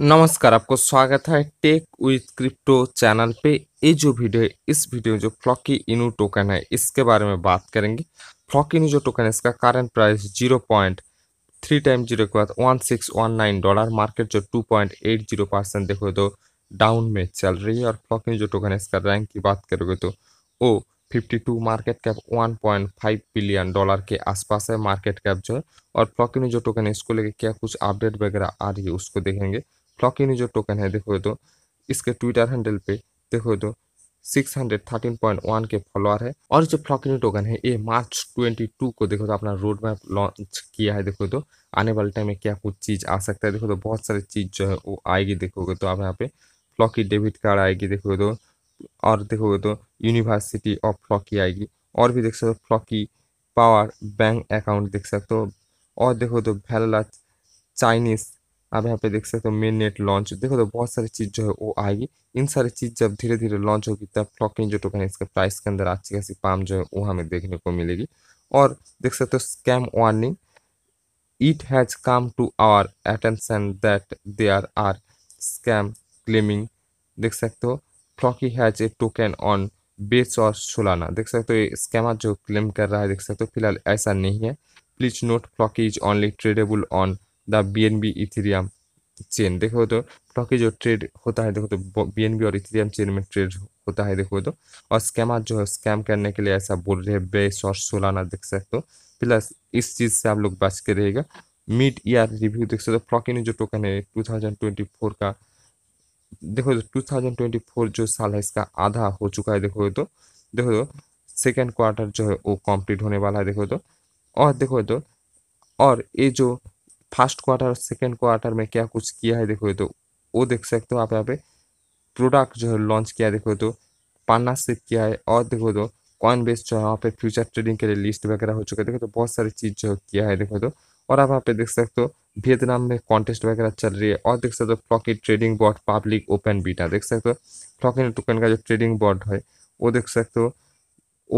नमस्कार आपको स्वागत है टेक विथ क्रिप्टो चैनल पे ये जो वीडियो है इस वीडियो में जो फ्लॉकी इनू टोकन है इसके बारे में बात करेंगे फ्लॉकी जो टोकन है इसका current price zero point three time zero के बाद one six one nine dollar market जो two point eight zero percent देखो तो डाउन में चल रही है और फ्लॉकी जो टोकन है इसका रैंक की बात करोगे तो oh fifty two market cap one point five billion dollar के आसपास है मार्केट कैप जो है और फ्लॉकिन जो टोकन है इसको लेके क्या कुछ अपडेट वगैरह आ रही है उसको देखेंगे क्लॉक जो टोकन है देखो तो इसके ट्विटर हैंडल पे देखो तो 613.1 के फॉलोअर है और जो फ्लॉकिनी टोकन है ये मार्च 22 को देखो तो अपना रोड मैप लॉन्च किया है देखो तो आने वाले टाइम में क्या कुछ चीज़ आ सकता है देखो तो बहुत सारी चीज़ जो है वो आएगी देखोगे तो आप यहाँ पे फ्लॉकी डेबिट कार्ड आएगी देखोगे तो और देखोगे तो यूनिवर्सिटी ऑफ फ्लॉकी आएगी और भी देख सकते हो फ्लॉकी पावर बैंक अकाउंट देख सकते हो और देखो तो वेलला चाइनीज़ आप यहाँ पे देख सकते हो मेन नेट लॉन्च देखो तो बहुत सारी चीज़ जो है वो आएगी इन सारी चीज़ जब धीरे धीरे लॉन्च होगी तब फ्लॉकिंग जो टोकन है इसके प्राइस के अंदर अच्छी खासी पाम जो है वो हमें देखने को मिलेगी और देख सकते हो scam warning it has come to our attention that there are scam claiming देख सकते हो Floki has a token on Base और सोलाना देख सकते हो ये स्कैमर जो क्लेम कर रहा है देख सकते हो फिलहाल ऐसा नहीं है please note Floki is only tradeable on the B N B Ethereum chain देखो तो टॉकी जो ट्रेड होता है देखो तो बी और इथेरियम चेन में ट्रेड होता है देखो तो और स्कैमर जो है स्कैम करने के लिए ऐसा बोल रहे हैं बेस और सोलाना देख सकते हो प्लस इस चीज़ से आप लोग बच के रहेगा मिड ईयर रिव्यू देख सकते हो फ्रॉकी ने जो टोकन है टू का देखो तो टू जो साल है इसका आधा हो चुका है देखो तो देखो तो सेकेंड क्वार्टर जो है वो कंप्लीट होने वाला है देखो तो और देखो तो और ये जो फर्स्ट क्वार्टर सेकेंड क्वार्टर में क्या कुछ किया है देखो तो वो देख सकते हो आप यहाँ पे प्रोडक्ट जो है लॉन्च किया देखो तो पार्टनरशिप किया है और देखो तो कॉइन बेस जो है वहाँ पे फ्यूचर ट्रेडिंग के लिए लिस्ट वगैरह हो चुका है देखो तो बहुत सारी चीज़ जो किया है देखो तो और आप यहाँ पे देख सकते हो वियतनाम में कॉन्टेस्ट वगैरह चल रही है और देख सकते हो Floki trading bot public open beta देख सकते हो फ्लॉकी टोकन का जो ट्रेडिंग बॉट है वो देख सकते हो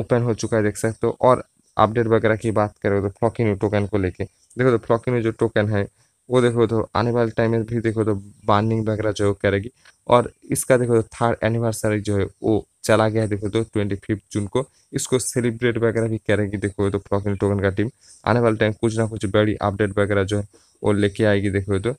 ओपन हो चुका है देख सकते हो और अपडेट वगैरह की बात करें तो फ्लॉकी टोकन को लेके देखो तो फ्लॉक में जो टोकन है वो देखो तो आने वाले टाइम में भी देखो तो बार्निंग वगैरह जो करेगी और इसका देखो तो थर्ड एनिवर्सरी जो है वो चला गया है देखो तो ट्वेंटी फिफ्थ जून को इसको सेलिब्रेट वगैरह भी करेगी देखो तो फ्लॉकिन टोकन का टीम आने वाले टाइम कुछ ना कुछ बड़ी अपडेट वगैरह जो है वो लेके आएगी देखो तो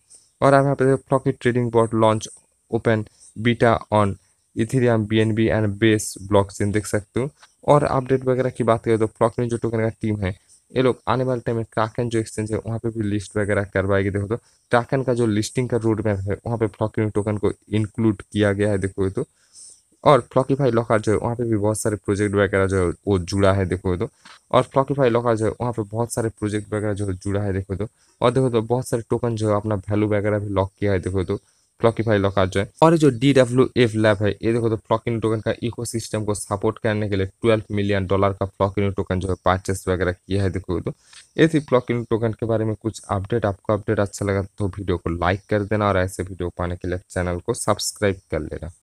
और आप यहाँ पे देखो Floki trading board launch open beta on Ethereum B and Base block देख सकते हो और अपडेट वगैरह की बात करें तो फ्लॉक जो टोकन का टीम है ये लोग आने वाले टाइम में ट्राकन जो एक्सचेंज है वहाँ पे भी लिस्ट वगैरह करवाएगी देखो तो ट्राकन का जो लिस्टिंग का रोड मैप है वहाँ पे फ्लॉकिंग टोकन को इंक्लूड किया गया है देखो तो और फ्लॉकीफाई लॉकर जो है वहाँ पे भी बहुत सारे प्रोजेक्ट वगैरह जो है वो जुड़ा है देखो तो और फ्लॉकीफाई लॉकर जो है वहाँ पे बहुत सारे प्रोजेक्ट वगैरह जो जुड़ा है देखो तो और देखो तो बहुत सारे टोकन जो है अपना वैल्यू वगैरह भी लॉक किया है देखो तो फ्लॉकीफाई लॉकर जो है और जो डी डब्ल्यू एफ लैब है ये देखो तो फ्लॉकिंग टोकन का सिस्टम को सपोर्ट करने के लिए ट्वेल्व मिलियन डॉलर का फ्लॉकिन टोकन जो है परचेस वगैरह किया है देखो तो ये थी फ्लॉकिन टोकन के बारे में कुछ अपडेट आपको अपडेट अच्छा लगा तो वीडियो को लाइक कर देना और ऐसे वीडियो पाने के लिए चैनल को सब्सक्राइब कर लेना